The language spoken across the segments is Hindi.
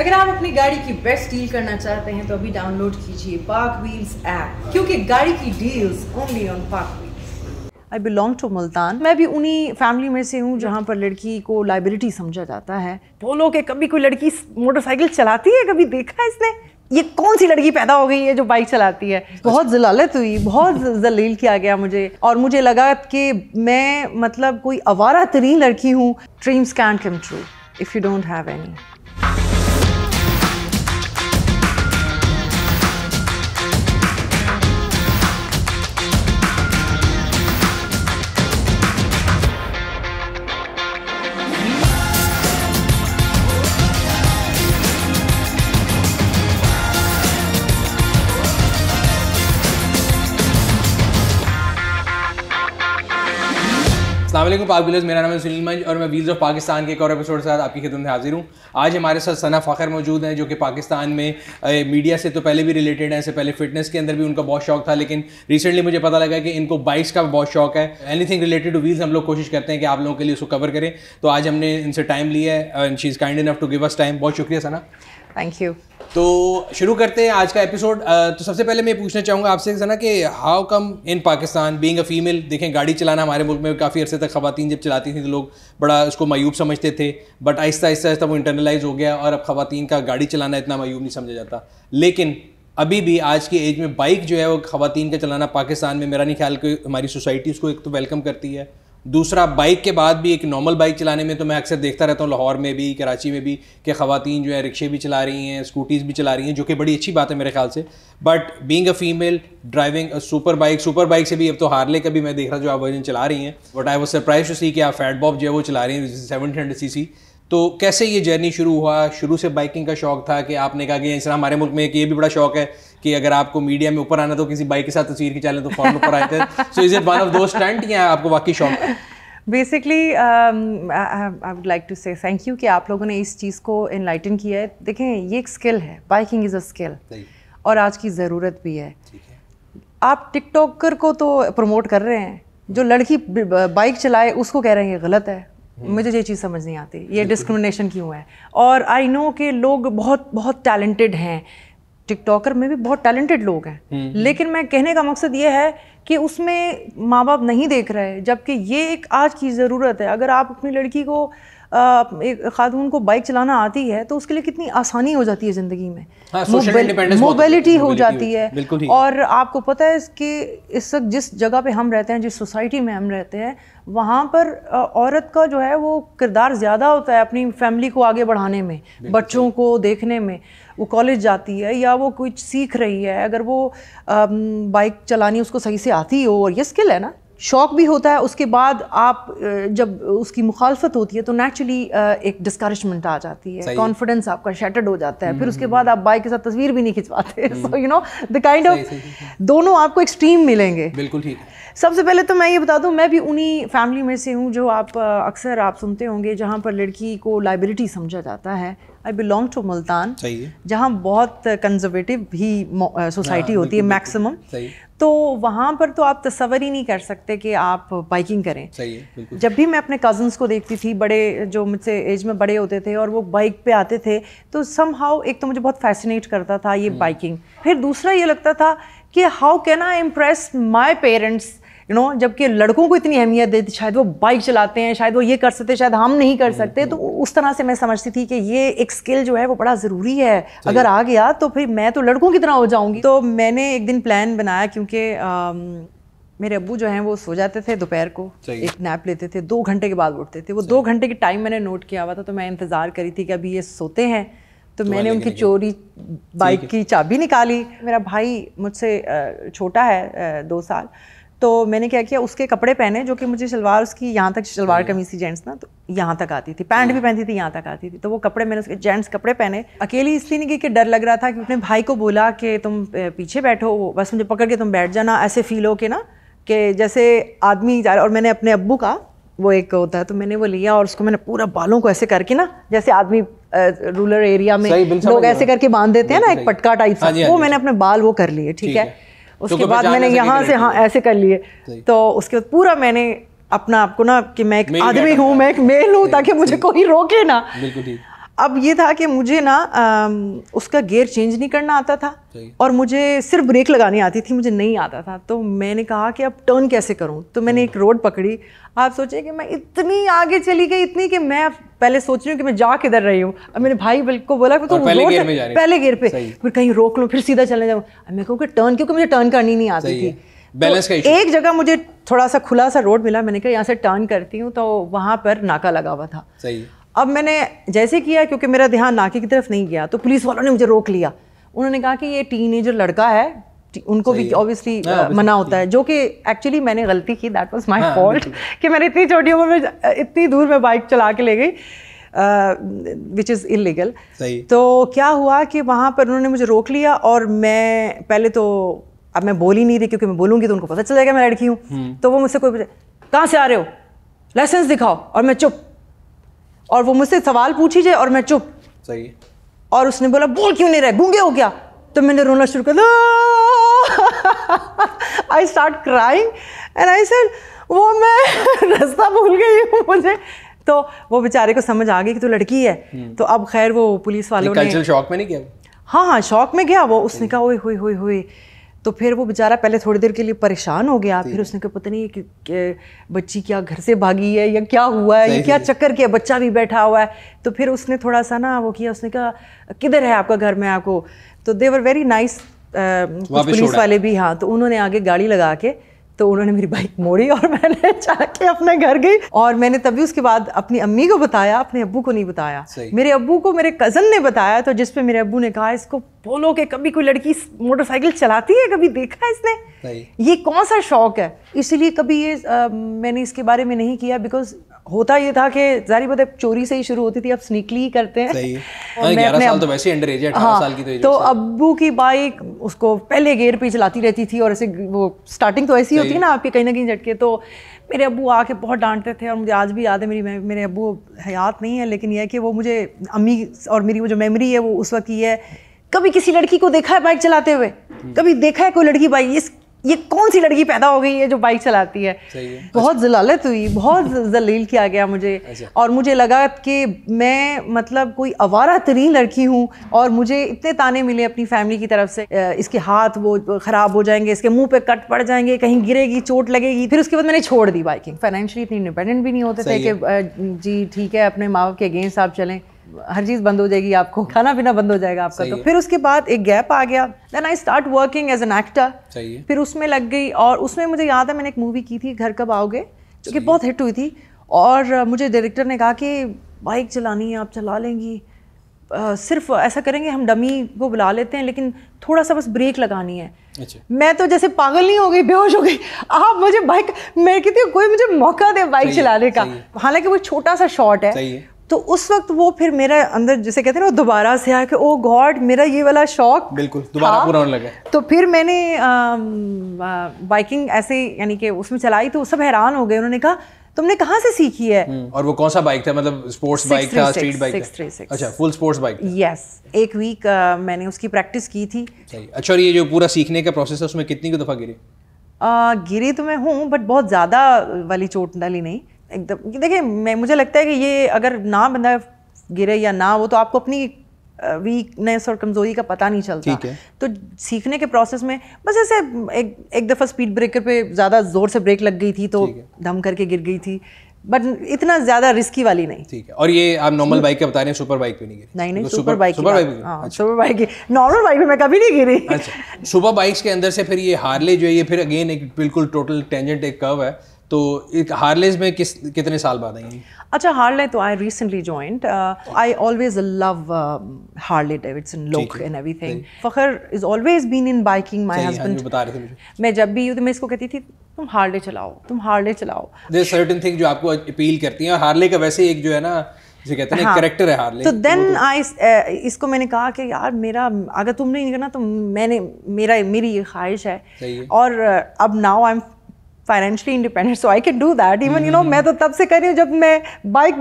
अगर आप अपनी गाड़ी की बेस्ट डील करना चाहते हैं तो अभी डाउनलोड कीजिए पार्क व्हील्स ऐप क्योंकि गाड़ी की deals only on park I belong to Multan मैं भी उन्हीं फैमिली में से हूँ जहाँ पर लड़की को लाइबिलिटी समझा जाता है बोलो कि कभी कोई लड़की मोटरसाइकिल चलाती है कभी देखा है इसने ये कौन सी लड़की पैदा हो गई है जो बाइक चलाती है बहुत अच्छा। जलालत हुई बहुत जलील किया गया मुझे और मुझे लगा कि मैं मतलब कोई आवारा तरीन लड़की हूँ dreams can come true if you don't have any billers मेरा नाम है सुनील मंज और मैं वील्स ऑफ पाकिस्तान के एक और एपिसोड के साथ आपकी खिदमत में हाजिर हूँ आज हमारे साथ सना फ़खर मौजूद हैं जो कि पाकिस्तान में मीडिया से तो पहले भी रिलेटेड हैं इससे पहले फिटनेस के अंदर भी उनका बहुत शौक था लेकिन रिसेंटली मुझे पता लगा कि इनको बाइक्स का बहुत शौक है एनीथिंग रिलेटेड टू व्हील्स हम लोग कोशिश करते हैं कि आप लोगों के लिए उसको कवर करें तो आज हमने इनसे टाइम लिया है and she is kind enough to give us time बहुत शुक्रिया सना थैंक यू तो शुरू करते हैं आज का एपिसोड तो सबसे पहले मैं पूछना चाहूँगा आपसे ना कि how come in Pakistan being a female देखें गाड़ी चलाना हमारे मुल्क में काफ़ी अरसे तक खवतिन जब चलाती थी तो लोग बड़ा उसको मयूब समझते थे बट आहिस्ता आहिस्ता आहिस्ता वो इंटरनलाइज हो गया और अब खातन का गाड़ी चलाना इतना मयूब नहीं समझा जाता लेकिन अभी भी आज की एज में बाइक जो है वो खातन का चलाना पाकिस्तान में मेरा नहीं ख्याल कि हमारी सोसाइटी उसको एक तो वेलकम करती है दूसरा बाइक के बाद भी एक नॉर्मल बाइक चलाने में तो मैं अक्सर देखता रहता हूँ लाहौर में भी कराची में भी कि खातन जो है रिक्शे भी चला रही हैं स्कूटीज़ भी चला रही हैं जो कि बड़ी अच्छी बात है मेरे ख्याल से but being a female driving super bike super bike से भी अब तो हार्ले का भी मैं देख रहा जो आप वर्जन चला रही हैं बट आई वो सरप्राइज टू सी कि आप फैट बॉब जो है वो चला रही हैं सेवन हंड्रेड सी सी तो कैसे ये जर्नी शुरू हुआ शुरू से बाइकिंग का शौक था कि आपने कहा कि इस तरह हमारे मुल्क में एक ये भी बड़ा शौक है कि अगर आपको मीडिया में ऊपर आना तो किसी बाइक के साथ तस्वीर खिंचा लें तो फॉर्म ऊपर आए थे so is it one of दो स्टंट या आपको वाकई शौक है basically I would like to say thank you कि आप लोगों ने इस चीज़ को इनलाइटन किया है देखें ये एक स्किल है बाइकिंग इज़ अ स्किल और आज की ज़रूरत भी है आप टिकटॉकर को तो प्रमोट कर रहे हैं जो लड़की बाइक चलाए उसको कह रहे हैं ये गलत है हम्म। मुझे ये चीज़ समझ नहीं आती ये डिस्क्रिमिनेशन क्यों है और आई नो कि लोग बहुत बहुत टैलेंटेड हैं टिकटॉकर में भी बहुत टैलेंटेड लोग हैं हम्म, हम्म। लेकिन मैं कहने का मकसद ये है कि उसमें माँ बाप नहीं देख रहे जबकि ये एक आज की ज़रूरत है अगर आप अपनी लड़की को एक खातून को बाइक चलाना आती है तो उसके लिए कितनी आसानी हो जाती है ज़िंदगी में हाँ, मोबिलिटी हो जाती है और आपको पता है कि इस वक्त जिस जगह पे हम रहते हैं जिस सोसाइटी में हम रहते हैं वहाँ पर औरत का जो है वो किरदार ज़्यादा होता है अपनी फैमिली को आगे बढ़ाने में बच्चों को देखने में वो कॉलेज जाती है या वो कुछ सीख रही है अगर वो बाइक चलानी उसको सही से आती हो और ये स्किल है ना शौक़ भी होता है उसके बाद आप जब उसकी मुखालफत होती है तो नेचुरली एक डिस्करेजमेंट आ जाती है कॉन्फिडेंस आपका शेटर्ड हो जाता है फिर हम्म, उसके हम्म, बाद हम्म। आप बाइक के साथ तस्वीर भी नहीं खिंचवाते so you know the kind of दोनों आपको एक्सट्रीम मिलेंगे बिल्कुल ठीक सबसे पहले तो मैं ये बता दूँ मैं भी उन्हीं फैमिली में से हूँ जो आप अक्सर आप सुनते होंगे जहाँ पर लड़की को लाइबिलिटी समझा जाता है आई बिलोंग टू मुल्तान जहाँ बहुत कंजर्वेटिव भी सोसाइटी हाँ, होती है मैक्सिमम तो वहाँ पर तो आप तस्वर ही नहीं कर सकते कि आप बाइकिंग करें सही है जब भी मैं अपने कज़न्स को देखती थी बड़े जो मुझसे एज में बड़े होते थे और वो बाइक पे आते थे तो सम हाउ एक तो मुझे बहुत फैसिनेट करता था ये बाइकिंग हम्म। फिर दूसरा ये लगता था कि how can I impress my parents you know जबकि लड़कों को इतनी अहमियत देती शायद वो बाइक चलाते हैं शायद वो ये कर सकते शायद हम नहीं कर सकते तो हम्म, हम्म। उस तरह से मैं समझती थी कि ये एक स्किल जो है वो बड़ा ज़रूरी है अगर आ गया तो फिर मैं तो लड़कों की तरह हो जाऊँगी तो मैंने एक दिन प्लान बनाया क्योंकि मेरे अबू जो हैं वो सो जाते थे दोपहर को एक नैप लेते थे दो घंटे के बाद उठते थे वो दो घंटे के टाइम मैंने नोट किया हुआ था तो मैं इंतज़ार करी थी कि अभी ये सोते हैं तो, तो मैंने उनकी चोरी बाइक की चाबी निकाली मेरा भाई मुझसे छोटा है दो साल तो मैंने क्या किया उसके कपड़े पहने जो कि मुझे शलवार उसकी यहाँ तक शलवार हम्म। कमीज थी जेंट्स ना तो यहाँ तक आती थी पैंट भी हम्म। पहनती थी यहाँ तक आती थी तो वो कपड़े मैंने उसके जेंट्स कपड़े पहने अकेली इसलिए नहीं कि डर लग रहा था कि अपने भाई को बोला कि तुम पीछे बैठो बस मुझे पकड़ के तुम बैठ जाना ऐसे फील हो के ना कि जैसे आदमी जा रहा और मैंने अपने अब्बू का वो एक होता है तो मैंने वो लिया और उसको मैंने पूरा बालों को ऐसे करके ना जैसे आदमी रूरल एरिया में लोग ऐसे करके बांध देते हैं ना एक पटका टाइप सा हाँ हाँ वो मैंने अपने बाल वो कर लिए ठीक है उसके बाद मैंने यहाँ से हाँ ऐसे कर लिए तो उसके बाद पूरा मैंने अपना आपको ना कि मैं एक आदमी हूँ मैं एक मेल हूँ ताकि मुझे कोई रोके ना बिल्कुल ठीक अब ये था कि मुझे ना उसका गेयर चेंज नहीं करना आता था और मुझे सिर्फ ब्रेक लगानी आती थी मुझे नहीं आता था तो मैंने कहा कि अब टर्न कैसे करूं तो मैंने एक रोड पकड़ी आप सोचिए कि मैं इतनी आगे चली गई इतनी कि मैं पहले सोच रही हूँ कि मैं जा किधर रही हूँ अब मैंने भाई को बोला कि तो पहले गेयर में पहले गेयर पे फिर कहीं रोक लो फिर सीधा चलने जाऊँ मैं कहूँ कि टर्न क्योंकि मुझे टर्न करनी नहीं आती थी बैलेंस तो एक जगह मुझे थोड़ा सा खुला सा रोड मिला मैंने कहा यहाँ से टर्न करती हूँ तो वहाँ पर नाका लगा हुआ था सही अब मैंने जैसे किया क्योंकि मेरा ध्यान नाके की तरफ नहीं गया तो पुलिस वालों ने मुझे रोक लिया उन्होंने कहा कि ये टीन लड़का है उनको भी ऑब्वियसली हाँ, मना होता है जो कि एक्चुअली मैंने गलती की दैट वाज माय फॉल्ट कि मैंने इतनी छोटी उम्र में इतनी दूर में बाइक चला के ले गई विच इज़ इलीगल तो क्या हुआ कि वहाँ पर उन्होंने मुझे रोक लिया और मैं पहले तो अब मैं बोल ही नहीं रही क्योंकि मैं बोलूँगी तो उनको पता चल जाएगा मैं लड़की हूँ हम्म। तो वो मुझसे कोई पूछे कहाँ से आ रहे हो लाइसेंस दिखाओ और मैं चुप और वो मुझसे सवाल पूछी जाए और मैं चुप सही और उसने बोला बोल क्यों नहीं रहे गूंगे हो क्या तो मैंने रोना शुरू कर दिया I start crying and I said वो मैं रास्ता भूल गई हूँ मुझे तो वो बेचारे को समझ आ गई कि तो लड़की है हम्म। तो अब खैर वो पुलिस वालों ने शौक में नहीं गया हाँ हाँ शौक में गया वो उसने कहा ओए होए होए होए तो फिर वो बेचारा पहले थोड़ी देर के लिए परेशान हो गया फिर उसने कहा पता नहीं कि, कि बच्ची क्या घर से भागी है या क्या हुआ है या क्या चक्कर किया बच्चा भी बैठा हुआ है तो फिर उसने थोड़ा सा ना वो किया उसने कहा किधर है आपका घर में आपको तो देवर वेरी नाइस पुलिस वाले भी हाँ तो उन्होंने आगे गाड़ी लगा के तो उन्होंने मेरी बाइक मोड़ी और मैंने जाके अपने घर गई और मैंने तभी उसके बाद अपनी अम्मी को बताया अपने अबू को नहीं बताया मेरे अबू को मेरे कज़न ने बताया तो जिसपे मेरे अबू ने कहा इसको बोलो कि कभी कोई लड़की मोटरसाइकिल चलाती है कभी देखा है इसने ये कौन सा शौक है इसलिए कभी ये आ, मैंने इसके बारे में नहीं किया बिकॉज होता ये था कि जारी बात चोरी से ही शुरू होती थी अब स्नीकली ही करते हैं सही है। साल तो वैसे अंडर एज है हाँ, साल की तो, तो अब्बू की बाइक उसको पहले गेयर पे चलाती रहती थी और ऐसे वो स्टार्टिंग तो ऐसी होती है ना आपके कहीं ना कहीं झटके तो मेरे अबू आके बहुत डांटते थे और मुझे आज भी याद है मेरी मेरे अबू हयात नहीं है लेकिन यह है कि वो मुझे अम्मी और मेरी वो जो मेमोरी है वो उस वक्त की है कभी किसी लड़की को देखा है बाइक चलाते हुए हम्म। कभी देखा है कोई लड़की बाइक इस ये कौन सी लड़की पैदा हो गई है जो बाइक चलाती है, है। बहुत अच्छा। जलालत हुई बहुत जलील किया गया मुझे अच्छा। और मुझे लगा कि मैं मतलब कोई आवारा तरीन लड़की हूँ और मुझे इतने ताने मिले अपनी फैमिली की तरफ से इसके हाथ वो ख़राब हो जाएंगे इसके मुंह पे कट पड़ जाएंगे कहीं गिरेगी चोट लगेगी फिर उसके बाद मैंने छोड़ दी बाइकिंग फाइनेंशियली इतनी इंडिपेंडेंट भी नहीं होते थे कि जी ठीक है अपने माँ बाप के अगेंस्ट आप चलें हर चीज़ बंद हो जाएगी आपको खाना पीना बंद हो जाएगा आपका तो फिर उसके बाद एक गैप आ गया then I start working as an actor फिर उसमें लग गई और उसमें मुझे याद है मैंने एक मूवी की थी घर कब आओगे जो कि बहुत हिट हुई थी और मुझे डायरेक्टर ने कहा कि बाइक चलानी है आप चला लेंगी आ, सिर्फ ऐसा करेंगे हम डमी को बुला लेते हैं लेकिन थोड़ा सा बस ब्रेक लगानी है अच्छा। मैं तो जैसे पागल नहीं हो गई बेहोश हो गई आप मुझे बाइक मैं कहती हूँ कोई मुझे मौका दे बाइक चलाने का हालांकि वो छोटा सा शॉट है तो उस वक्त वो फिर मेरा अंदर जैसे कहते हैं ना दोबारा से आया कि ओ गॉड मेरा ये वाला शौक बिल्कुल दोबारा पूरा होने लगा तो फिर मैंने बाइकिंग ऐसे यानी कि उसमें चलाई तो सब हैरान हो गए उन्होंने कहा तुमने कहाँ से सीखी है हम्म, और वो कौन सा बाइक था मतलब स्पोर्ट्स बाइक था स्ट्रीट बाइक अच्छा फुल स्पोर्ट्स बाइक यस एक वीक uh, मैंने उसकी प्रैक्टिस की थी अच्छा और ये जो पूरा सीखने का प्रोसेस है उसमें कितनी दफ़ा गिरी गिरी तो मैं हूँ बट बहुत ज़्यादा वाली चोट डाली नहीं एकदम देखिए मैं मुझे लगता है कि ये अगर ना बंदा गिरे या ना वो तो आपको अपनी वीकनेस और कमज़ोरी का पता नहीं चलता ठीक है तो सीखने के प्रोसेस में बस ऐसे एक एक दफ़ा स्पीड ब्रेकर पे ज़्यादा ज़ोर से ब्रेक लग गई थी तो धम करके गिर गई थी बट इतना ज्यादा रिस्की वाली नहीं ठीक है और ये आप नॉर्मल बाइक के बता रहे हैं सुपर बाइक पे नहीं गिरी नहीं नहीं super bike super bike super bike की नॉर्मल बाइक हाँ, अच्छा। पे मैं कभी नहीं गिरी अच्छा सुपर बाइक्स के अंदर से फिर ये हार्ले जो है ये फिर अगेन एक बिल्कुल टोटल टेंजेंट एक कर्व है तो एक हार्लेज में किस कितने साल बाद आएंगी अच्छा हार्ले तो I recently joined I always love Harley Davidson look and everything Fakhar is always been in biking my husband मैं जब भी तो मैं इसको कहती थी तुम हार्ले चलाओ तुम हार्ले चलाओ देयर सर्टेन थिंग जो आपको अपील करती हैं और हार्ले का वैसे एक जो है ना हाँ। तो देन आई तो- uh, इसको मैंने कहा कि यार मेरा अगर तुमने नहीं करना तो मैंने मेरा मेरी ये ख्वाहिश है और uh, अब now I am financially independent so I can do that even you know मैं तो तब से कर रही हूँ जब मैं बाइक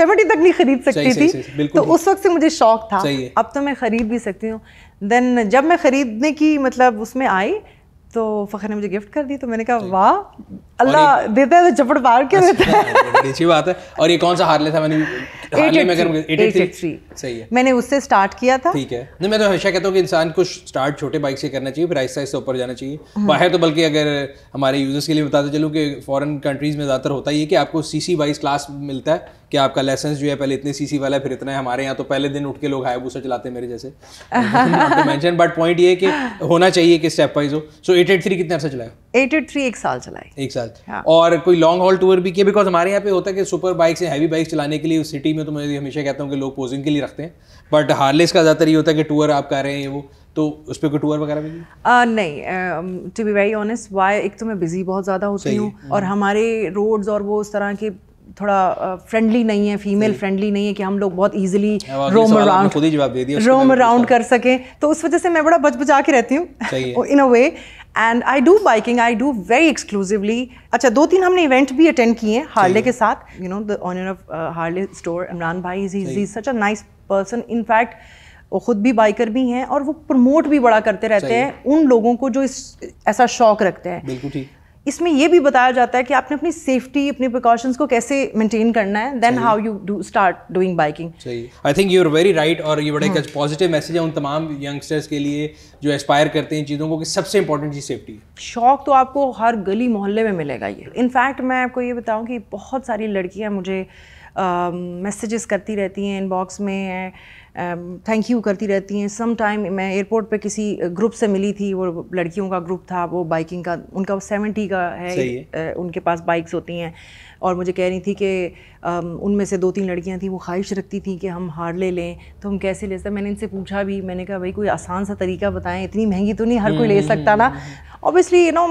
सेवेंटी तक नहीं खरीद सकती सही, थी सही, तो उस वक्त से मुझे शौक था अब तो मैं खरीद भी सकती हूँ देन जब मैं खरीदने की मतलब उसमें आई तो फ़खर ने मुझे गिफ्ट कर दी तो मैंने कहा वाह अल्लाह देता है तो चपड़ पार के देता है अच्छी बात है और ये कौन सा हार्ले था मैंने हार्ले में अगर 883 सही है मैंने उससे स्टार्ट किया था ठीक है नहीं मैं तो हमेशा कहता हूँ कि इंसान को स्टार्ट छोटे बाइक से करना चाहिए फिर आहिस्ता आहिस्ता ऊपर जाना चाहिए हम्म। बाहर तो बल्कि अगर हमारे यूज़र्स के लिए बताते चलूँ कि फॉरेन कंट्रीज़ में ज़्यादातर होता ही है कि आपको सी सी वाइज क्लास मिलता है कि आपका लाइसेंस जो है पहले इतने सीसी वाला है फिर इतना है हमारे यहाँ तो पहले दिन उठ के लोग हायाबूसा चलाते मेरे जैसे मेंशन बट पॉइंट ये कि होना चाहिए कि स्टेप वाइज हो सो एट एट थ्री कितने अर्सा चलाए एट एट थ्री एक साल चलाए एक साल हाँ. और कोई लॉन्ग हॉल टूर भी किया बिकॉज हमारे यहाँ पे होता है कि सुपर बाइक्स या हैवी बाइक्स चलाने के लिए उस सिटी में तो मैं हमेशा कहता हूँ कि लोग पोजिंग के लिए रखते हैं बट हार्लेस का ज़्यादातर ये होता है कि टूर आप कर रहे हैं वो तो उस पर कोई टूर वगैरह भी नहीं to be very honest why एक तो मैं बिजी बहुत ज़्यादा होती हूँ और हम्म। हमारे रोड्स और वो उस तरह के थोड़ा फ्रेंडली नहीं है फीमेल फ्रेंडली नहीं है कि हम लोग बहुत इजीली रोम अराउंड खुद ही जवाब दे दिया रोम अराउंड कर सकें तो उस वजह से मैं बड़ा बच बचा के रहती हूँ in a way and I do biking I do very exclusively अच्छा दो तीन हमने इवेंट भी अटेंड किए हैं हार्ले के साथ you know the owner of Harley store Imran भाई is such a nice person in fact वो खुद भी बाइकर भी हैं और वो प्रमोट भी बड़ा करते रहते हैं उन लोगों को जो इस ऐसा शौक रखते हैं बिल्कुल ठीक इसमें यह भी बताया जाता है कि आपने अपनी सेफ्टी अपनी प्रिकॉशंस को कैसे मेंटेन करना है then how you do start doing biking सही I think you are very right और ये बड़ा एक पॉजिटिव मैसेज है उन तमाम यंगस्टर्स के लिए जो एस्पायर करते हैं चीज़ों को कि सबसे इंपॉर्टेंट चीज़ सेफ्टी शौक तो आपको हर गली मोहल्ले में मिलेगा ये इनफैक्ट मैं आपको ये बताऊँ कि बहुत सारी लड़कियाँ मुझे मैसेजेस uh, करती रहती हैं इनबॉक्स में थैंक um, यू करती रहती हैं सम टाइम मैं एयरपोर्ट पे किसी ग्रुप uh, से मिली थी वो लड़कियों का ग्रुप था वो बाइकिंग का उनका सेवेंटी का है, है uh, उनके पास बाइक्स होती हैं और मुझे कह रही थी कि um, उनमें से दो तीन लड़कियां थी वो ख्वाहिश रखती थी कि हम हार ले लें तो हम कैसे ले सकते मैंने इनसे पूछा भी मैंने कहा भाई कोई आसान सा तरीका बताएं इतनी महंगी तो नहीं हर कोई ले हम्म, सकता ना ऑब्वियसली यू नो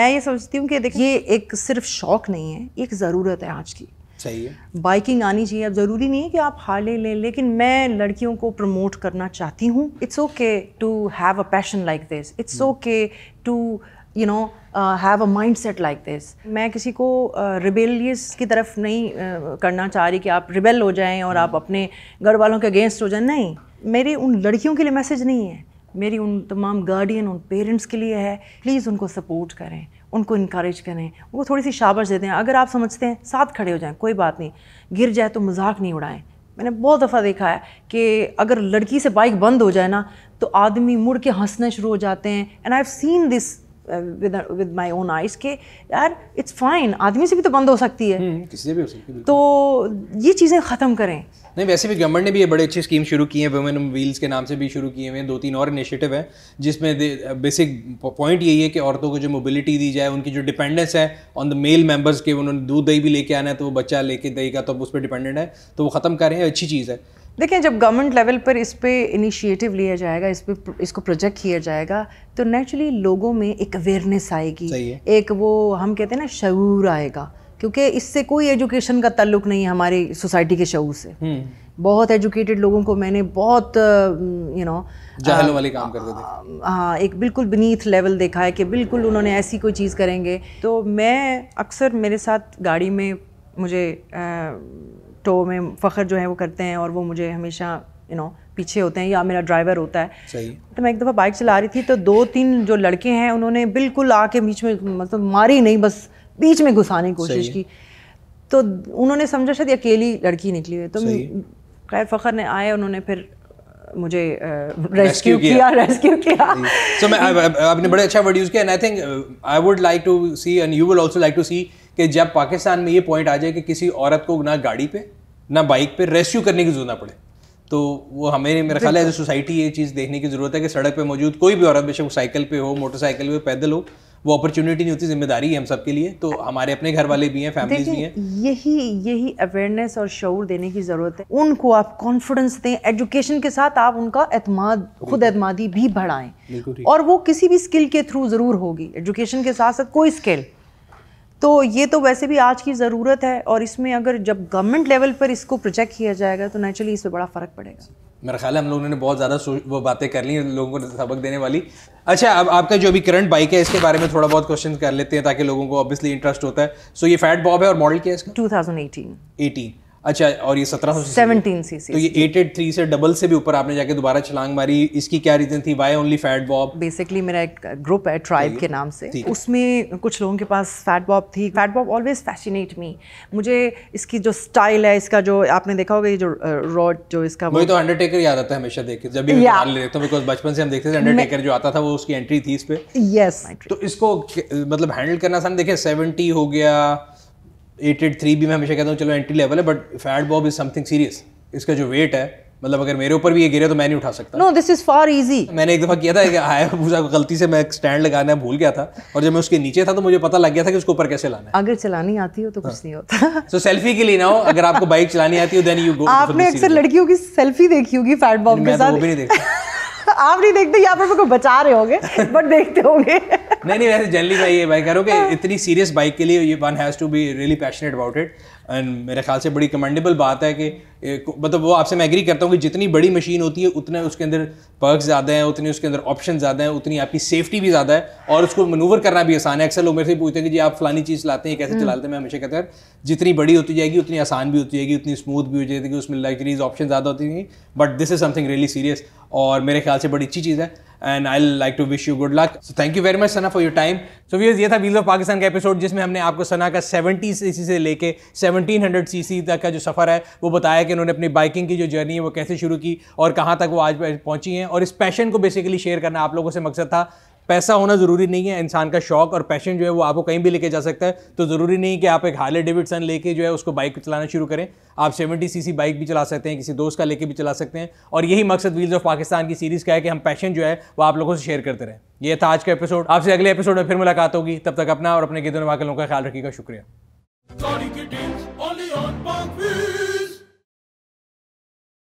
मैं ये समझती हूँ कि देखिए एक सिर्फ शौक नहीं है एक ज़रूरत है आज की सही है बाइकिंग आनी चाहिए अब ज़रूरी नहीं है कि आप हार्ले लें लेकिन मैं लड़कियों को प्रमोट करना चाहती हूँ it's okay to have a passion like this it's okay to you know have a mindset like this मैं किसी को रिबेलियस uh, की तरफ नहीं uh, करना चाह रही कि आप रिबेल हो जाएं और आप हम्म। अपने घर वालों के अगेंस्ट हो जाएं नहीं मेरे उन लड़कियों के लिए मैसेज नहीं है मेरी उन तमाम गार्डियन उन पेरेंट्स के लिए है प्लीज़ उनको सपोर्ट करें उनको इनक्रेज करें वो थोड़ी सी शाबाश देते हैं अगर आप समझते हैं साथ खड़े हो जाएं कोई बात नहीं गिर जाए तो मजाक नहीं उड़ाएं मैंने बहुत दफ़ा देखा है कि अगर लड़की से बाइक बंद हो जाए ना तो आदमी मुड़ के हंसने शुरू हो जाते हैं and I have seen this with with my own eyes के यार इट्स फाइन आदमी से भी तो बंद हो सकती है हम्म, किसी से भी हो सकती है तो ये चीज़ें ख़त्म करें नहीं वैसे भी गवर्नमेंट ने भी ये बड़े अच्छी स्कीम शुरू की है वुमेन व्हील्स के नाम से भी शुरू किए हुए हैं दो तीन और इनिशिएटिव हैं जिसमें बेसिक पॉइंट यही है कि औरतों को जो मोबिलिटी दी जाए उनकी जो डिपेंडेंस है ऑन द मेल मेंबर्स के उन्होंने दूध दही भी लेके आना है तो वो बच्चा लेके दही का तो उस पर डिपेंडेंट है तो वो ख़त्म करें अच्छी चीज़ है देखें जब गवर्नमेंट लेवल पर इस पर इनिशिएटिव लिया जाएगा इस पर इसको प्रोजेक्ट किया जाएगा तो नेचुरली लोगों में एक अवेयरनेस आएगी एक वो हम कहते हैं ना शूर आएगा क्योंकि इससे कोई एजुकेशन का ताल्लुक नहीं है हमारी सोसाइटी के शूर से हम्म। बहुत एजुकेटेड लोगों को मैंने बहुत यू नो जहलों वाले काम करते थे हाँ एक बिल्कुल बनीथ लेवल देखा है कि बिल्कुल उन्होंने ऐसी कोई चीज़ करेंगे तो मैं अक्सर मेरे साथ गाड़ी में मुझे आ, तो में फ़ख्र जो है वो करते हैं और वो मुझे हमेशा यू नो पीछे होते हैं या मेरा ड्राइवर होता है सही तो मैं एक दफ़ा बाइक चला रही थी तो दो तीन जो लड़के हैं उन्होंने बिल्कुल आके बीच में मतलब मारी नहीं बस बीच में घुसाने की कोशिश की तो उन्होंने समझा शायद अकेली लड़की निकली हुई तो खैर फ़खर ने आए उन्होंने फिर मुझे रेस्क्यू किया रेस्क्यू किया सो मैं आपने बड़े अच्छा वर्ड यूज़ किया I think I would like to see and you will also like to see कि जब पाकिस्तान में ये पॉइंट आ जाए कि किसी औरत को ना गाड़ी पे ना बाइक पे रेस्क्यू करने की जरूरत ना पड़े तो वो हमें मेरा ख्याल है एज ए सोसाइटी ये चीज़ देखने की ज़रूरत है कि सड़क पे मौजूद कोई भी औरत बेशक साइकिल पे हो मोटरसाइकिल पे पैदल हो वो अपॉर्चुनिटी नहीं होती जिम्मेदारी है हम सब के लिए तो हमारे अपने घर वाले भी हैं फैमिलीज भी हैं यही यही अवेयरनेस और शौर देने की ज़रूरत है उनको आप कॉन्फिडेंस दें एजुकेशन के साथ आप उनका एतमाद खुद एतमादी भी बढ़ाएं और वो किसी भी स्किल के थ्रू ज़रूर होगी एजुकेशन के साथ साथ कोई स्किल तो ये तो वैसे भी आज की ज़रूरत है और इसमें अगर जब गवर्नमेंट लेवल पर इसको प्रोजेक्ट किया जाएगा तो नेचुरली इस पर बड़ा फ़र्क पड़ेगा मेरा ख्याल है हम लोगों ने बहुत ज़्यादा वो बातें कर ली लोगों को सबक देने वाली अच्छा अब आपका जो भी करंट बाइक है इसके बारे में थोड़ा बहुत क्वेश्चन कर लेते हैं ताकि लोगों को ऑब्वियसली इंटरेस्ट होता है सो ये फैट बॉब है और मॉडल क्या है इसका 2018 एटीन अच्छा और ये सत्रह सौ सेवनटीन सी सी तो ये एट एट थ्री से डबल से भी ऊपर आपने जाके दोबारा छलांग मारी इसकी क्या रीजन थी why only Fat Bob basically मेरा एक ग्रुप है ट्राइब के नाम से उसमें कुछ लोगों के पास फैट बॉब थी Fat Bob always fascinate me मुझे इसकी जो स्टाइल है इसका जो आपने देखा होगा ये जो रॉड जो इसका वही तो अंडरटेकर याद आता है हमेशा देख जब भी yeah. ले लेता बिकॉज बचपन से हम देखते थे अंडरटेकर जो आता था वो उसकी एंट्री थी इस पे यस तो इसको मतलब हैंडल करना आसान देखिए सेवेंटी हो गया एट एट थ्री भी मैं हमेशा कहता हूँ चलो एंट्री लेवल है but Fat Bob is something serious इसका जो वेट है मतलब अगर मेरे ऊपर भी ये गिरे तो मैं नहीं उठा सकता no this is for easy मैंने एक दफा किया था कि आया पूजा को गलती से मैं एक स्टैंड लगाना भूल गया था और जब मैं उसके नीचे था तो मुझे पता लग गया था कि उसको ऊपर कैसे लाना है अगर चलानी आती हो तो कुछ हाँ। नहीं होता सो सेल्फी के लिए ना हो अगर आपको बाइक चलानी आती हो देन यू गो आपने अक्सर लड़कियों की सेल्फी देखी होगी फैट बॉब के तो साथ वो भी नहीं देखा आप नहीं देखते यहाँ पर मेरे को बचा रहे होंगे बट देखते होंगे नहीं नहीं वैसे जनरली मैं ये बाइक कह रहा हूँ कि हाँ। इतनी सीरियस बाइक के लिए ये one has to be really passionate about it and मेरे ख्याल से बड़ी कमेंडेबल बात है कि मतलब वो आपसे मैं एग्री करता हूँ कि जितनी बड़ी मशीन होती है उतने उसके अंदर पर्क ज़्यादा हैं उतनी उसके अंदर ऑप्शन ज़्यादा हैं उतनी आपकी सेफ्टी भी ज़्यादा है और उसको मनूवर करना भी आसान है अक्सर लोग मेरे से पूछते हैं कि जी आप फलानी चीज़ लाते हैं कैसे हम्म। चलाते हैं मैं हमेशा कहता हूँ जितनी बड़ी होती जाएगी उतनी आसान भी होती जाएगी उतनी स्मूथ भी हो जाएगी उसमें लग्जरीज ऑप्शन ज़्यादा होती थी but this is something really serious और मेरे ख्याल से बड़ी अच्छी चीज़ है and I like to wish you good luck so thank you very much Sana for your time so वीज ये था वील ऑफ पाकिस्तान का एपिसोड जिसमें हमने आपको सना का 70 सीसी से लेके 1700 सीसी तक का जो सफ़र है वो बताया कि उन्होंने अपनी बाइकिंग की जो जर्नी है वो कैसे शुरू की और कहाँ तक वो आज पहुँची हैं और इस पैशन को बेसिकली शेयर करना आप लोगों से मकसद था पैसा होना ज़रूरी नहीं है इंसान का शौक और पैशन जो है वो आपको कहीं भी लेके जा सकता है तो ज़रूरी नहीं कि आप एक हाले डेविडसन लेके जो है उसको बाइक चलाना शुरू करें आप 70 सीसी बाइक भी चला सकते हैं किसी दोस्त का लेके भी चला सकते हैं और यही मकसद व्हील्स ऑफ पाकिस्तान की सीरीज़ का है कि हम पैशन जो है वो आप लोगों से शेयर करते रहें ये था आज का एपिसोड आपसे अगले एपिसोड में फिर मुलाकात होगी तब तक अपना और अपने गिदोन वाकलों का ख्याल रखिएगा शुक्रिया